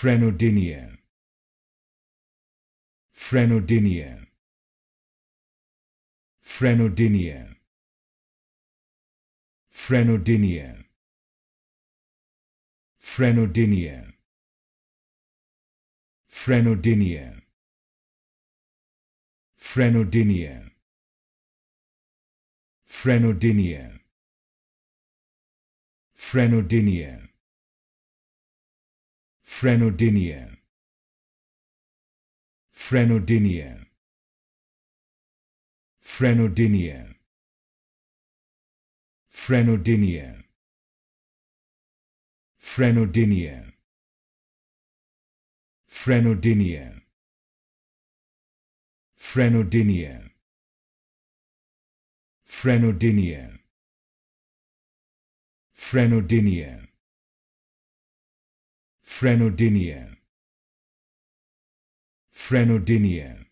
Phrenodynia Phrenodynia Phrenodynia Phrenodynia Phrenodynia Phrenodynia Phrenodynia Phrenodynia Phrenodynia Phrenodynia Phrenodynia Phrenodynia Phrenodynia Phrenodynia Phrenodynia Phrenodynia Phrenodynia Phrenodynia Phrenodynia Phrenodynia